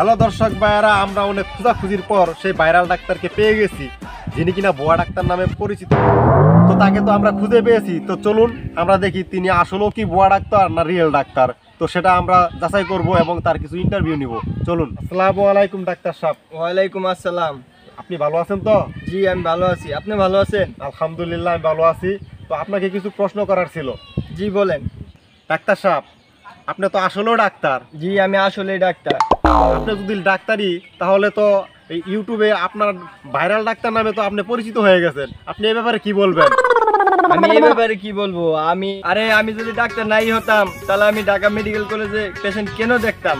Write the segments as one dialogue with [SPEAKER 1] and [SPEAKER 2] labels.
[SPEAKER 1] Hello দর্শক ভাইরা আমরা অনেক খোঁজাখুঁজির পর সেই ভাইরাল ডাক্তারকে পেয়ে গেছি যিনি কিনা ভুয়া ডাক্তার নামে পরিচিত তো তাকে তো আমরা খুঁজে পেয়েছি তো চলুন আমরা দেখি তিনি আসলেও কি ভুয়া ডাক্তার না রিয়েল ডাক্তার তো সেটা আমরা যাচাই করব এবং তার কিছু ইন্টারভিউ নিব চলুন আসসালামু আলাইকুম ডাক্তার সাহেব ওয়ালাইকুম আসসালাম আপনি ভালো আছেন তো জি আমি ভালো আছি আপনি ভালো আছেন আলহামদুলিল্লাহ আমি ভালো আছি তো আপনাকে কিছু প্রশ্ন করার ছিল জি বলেন ডাক্তার সাহেব আপনি তো আসলেও ডাক্তার জি আমি আসলেই ডাক্তার আপনি যদি ডাক্তারি তাহলে তো ইউটিউবে আপনার ভাইরাল ডাক্তার নামে তো আপনি পরিচিত হয়ে গেছেন আপনি এ ব্যাপারে কি বলবেন আমি এ ব্যাপারে কি বলবো আমি আরে আমি যদি ডাক্তার নাই হতাম তাহলে আমি ঢাকা মেডিকেল কলেজে পেশেন্ট কেন দেখতাম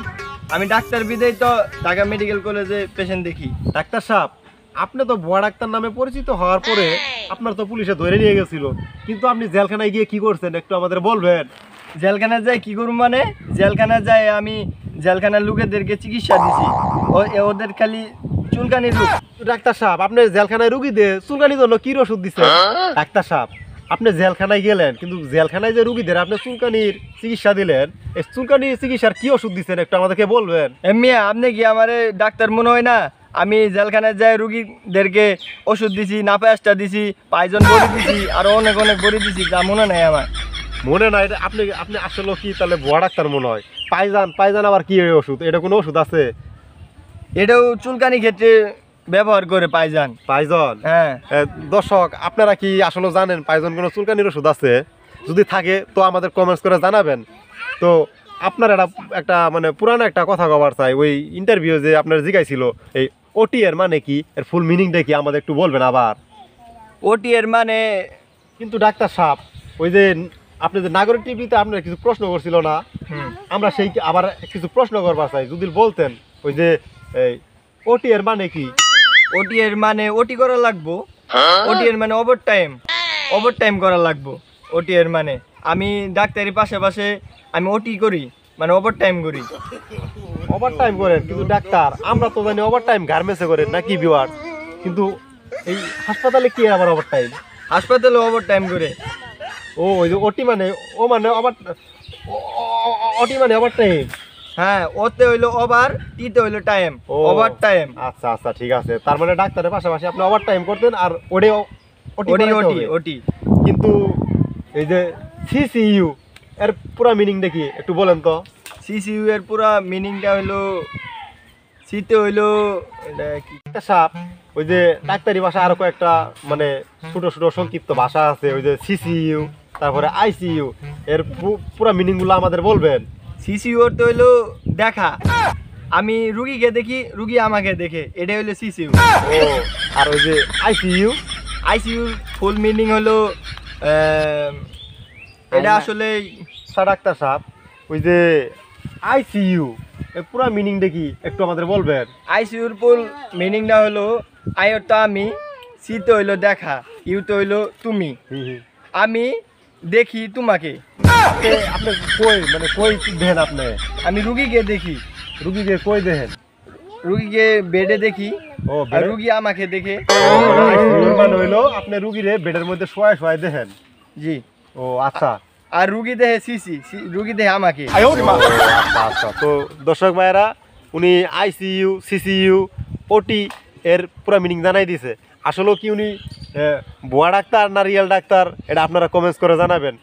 [SPEAKER 1] আমি ডাক্তার বিদেই তো ঢাকা মেডিকেল কলেজে পেশেন্ট দেখি ডাক্তার সাহেব আপনি তো ভুয়া ডাক্তার নামে পরিচিত হওয়ার পরে আপনার তো পুলিশে ধরে নিয়ে গেছিল কিন্তু আপনি জেলখানায় গিয়ে কি করছেন একটু আমাদের বলবেন জেলখানায় যাই কি করুন মানে জেলখানায় যাই আমি জেলখানার লোকেদেরকে চিকিৎসা দিছি ওদের খালি চুলকানি রোগ ডাক্তার সাহেব আপনি জেলখানায় রুগীদের চুলকানির জন্য কি ওষুধ দিচ্ছে হ্যাঁ? ডাক্তার সাহেব আপনি জেলখানায় গেলেন কিন্তু জেলখানায় যে রুগীদের আপনি চুলকানির চিকিৎসা দিলেন এই চুলকানির চিকিৎসার কি ওষুধ দিচ্ছেন একটু আমাদেরকে বলবেন মিয়া আপনি কি আমার ডাক্তার মনে হয় না আমি জেলখানায় যাই রুগীদেরকে ওষুধ দিছি নাপায়াসটা দিছি পায়জন বড়ি দিছি আরও অনেক অনেক বড়ি দিছি যা মনে নেই আমার মনে নাই এটা আপনি আপনি আসলে কি তাহলে ভুয়া ডাক্তার মনে হয় পাইজান পাইজান আবার কি ওষুধ এটা কোনো ওষুধ আছে এটাও চুলকানি ক্ষেত্রে ব্যবহার করে পাইজান পাইজন হ্যাঁ দর্শক আপনারা কি আসলে জানেন পাইজন কোনো চুলকানির ওষুধ আছে যদি থাকে তো আমাদের কমেন্টস করে জানাবেন তো আপনার একটা একটা মানে পুরানো একটা কথা কবার চাই ওই ইন্টারভিউ যে আপনার জিগাইছিল এই ওটি এর মানে কি এর ফুল মিনিংটা কি আমাদের একটু বলবেন আবার ওটি এর মানে কিন্তু ডাক্তার সাপ ওই যে আপনাদের নাগরিক টিভিতে আপনারা কিছু প্রশ্ন করছিল না আমরা সেই আবার কিছু প্রশ্ন করবার চাই যদি বলতেন ওই যে ওটি এর মানে কি ওটি এর মানে ওটি করা লাগবো ওটি হ্যাঁ? এর মানে ওভার টাইম ওভার টাইম করা লাগবো ওটি এর মানে আমি ডাক্তারের পাশে আমি ওটি করি মানে ওভার টাইম করি ওভার টাইম করেন কিন্তু ডাক্তার আমরা তো জানি ওভার টাইম গার্মেন্টসে করেন নাকি বিওয়ার কিন্তু এই হাসপাতালে কি আবার ওভার টাইম হাসপাতালে ওভার টাইম করে ও ওই যে ওটি মানে ও মানে ওভার ওটি মানে ওভার টাইম হ্যাঁ ওতে হইলো ওভার টিতে হইলো টাইম ওভার টাইম আচ্ছা আচ্ছা ঠিক আছে তার মানে ডাক্তারের পাশাপাশি আপনি ওভার টাইম করতেন আর ওডে ওটি ওটি ওটি কিন্তু এই যে সিসিইউ এর পুরা মিনিং দেখি একটু বলেন তো সিসিইউ এর পুরা মিনিংটা হইলো শীতে হইলো একটা সাপ ওই যে ডাক্তারি ভাষা আরো কয়েকটা মানে ছোট ছোট সংক্ষিপ্ত ভাষা আছে ওই যে সিসিইউ তারপরে আইসিইউ এর পুরো মিনিংগুলো আমাদের বলবেন সিসিউর তো হইলো দেখা আমি রুগীকে দেখি রুগী আমাকে দেখে এটা হইলো সিসিউ আর ওই যে আইসিইউ আইসিইউ ফুল মিনিং হলো এটা আসলে ডাক্তার সাহেব ওই যে আইসিইউ পুরো মিনিং দেখি একটু আমাদের বলবেন আইসিইউর ফুল মিনিংটা হলো আই তো আমি সি তো হইলো দেখা ইউ তো হইলো তুমি আমি দেখি তোমাকে আপনি কই মানে কই দেহেন আপনি আমি রুগীকে দেখি রুগীকে কই দেহেন রুগীকে বেডে দেখি ও রুগী আমাকে দেখে মানে হইলো আপনি রুগীরে বেডের মধ্যে শোয়ায় শোয়ায় দেখেন জি ও আচ্ছা আর রুগী দেহে সিসি রুগী দেহে আমাকে আচ্ছা, আচ্ছা তো দর্শক ভাইয়েরা উনি আইসিইউ সিসিইউ ওটি এর পুরো মিনিং জানাই দিছে আসলেও কি উনি বুয়া ডাক্তার না রিয়েল ডাক্তার এটা আপনারা কমেন্টস করে জানাবেন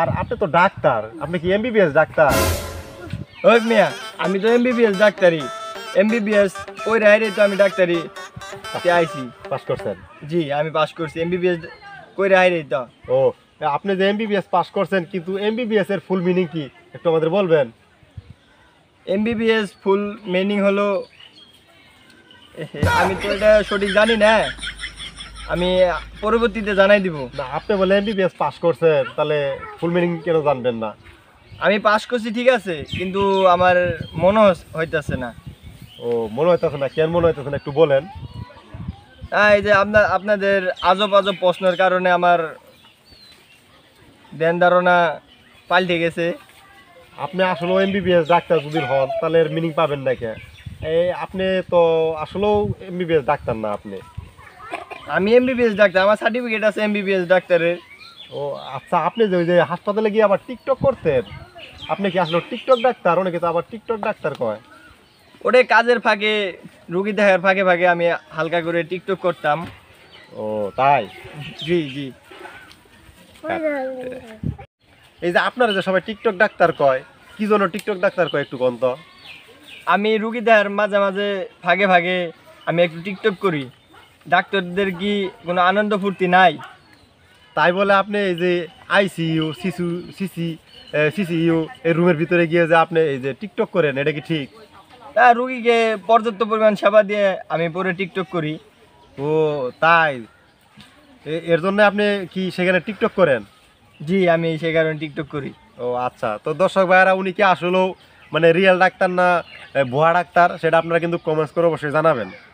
[SPEAKER 1] আর আপনি তো ডাক্তার আপনি কি এমবিবিএস ডাক্তার ওই মিয়া আমি তো এমবিবিএস ডাক্তারি এমবিবিএস ওই রাইডে তো আমি ডাক্তারি আইসি পাস করছেন জি আমি পাস করছি এমবিবিএস কই রাইরে তো ও আপনি যে এমবিবিএস পাস করছেন কিন্তু এমবিবিএস এর ফুল মিনিং কি একটু আমাদের বলবেন এমবিবিএস ফুল মিনিং হলো আমি তো এটা সঠিক জানি না আমি পরবর্তীতে জানাই দিব না আপনি বলে এমবিবিএস পাস করছেন তাহলে ফুল মিনিং কেন জানবেন না আমি পাস করছি ঠিক আছে কিন্তু আমার মনে হইতাছে না ও মনে হইতাছে না কেন মনে হইতাছে না একটু বলেন হ্যাঁ এই যে আপনার আপনাদের আজব আজব প্রশ্নের কারণে আমার ধ্যান ধারণা পাল্টে গেছে আপনি আসলে এমবিবিএস ডাক্তার যদি হন তাহলে এর মিনিং পাবেন না কে আপনি তো আসলেও এমবিবিএস ডাক্তার না আপনি আমি এমবিবিএস ডাক্তার আমার সার্টিফিকেট আছে এমবিবিএস ডাক্তারের ও আচ্ছা আপনি যে ওই যে হাসপাতালে গিয়ে আবার টিকটক করতেন আপনি কি আসলে টিকটক ডাক্তার অনেকে তো আবার টিকটক ডাক্তার কয় ওটাই কাজের ফাঁকে রুগী দেখার ফাঁকে ফাঁকে আমি হালকা করে টিকটক করতাম ও তাই জি জি এই যে আপনারা যে সবাই টিকটক ডাক্তার কয় কি জন্য টিকটক ডাক্তার কয় একটু গন্ত আমি রুগী দেখার মাঝে মাঝে ফাঁকে ফাঁকে আমি একটু টিকটক করি ডাক্তারদের কি কোনো আনন্দ ফুর্তি নাই তাই বলে আপনি এই যে আইসিইউ শিশু সিসি সিসিইউ এই রুমের ভিতরে গিয়ে যে আপনি এই যে টিকটক করেন এটা কি ঠিক হ্যাঁ রুগীকে পর্যাপ্ত পরিমাণ সেবা দিয়ে আমি পরে টিকটক করি ও তাই এর জন্য আপনি কি সেখানে টিকটক করেন জি আমি সেই কারণে টিকটক করি ও আচ্ছা তো দর্শক ভাইয়ারা উনি কি আসলেও মানে রিয়েল ডাক্তার না ভুয়া ডাক্তার সেটা আপনারা কিন্তু কমেন্টস করে অবশ্যই জানাবেন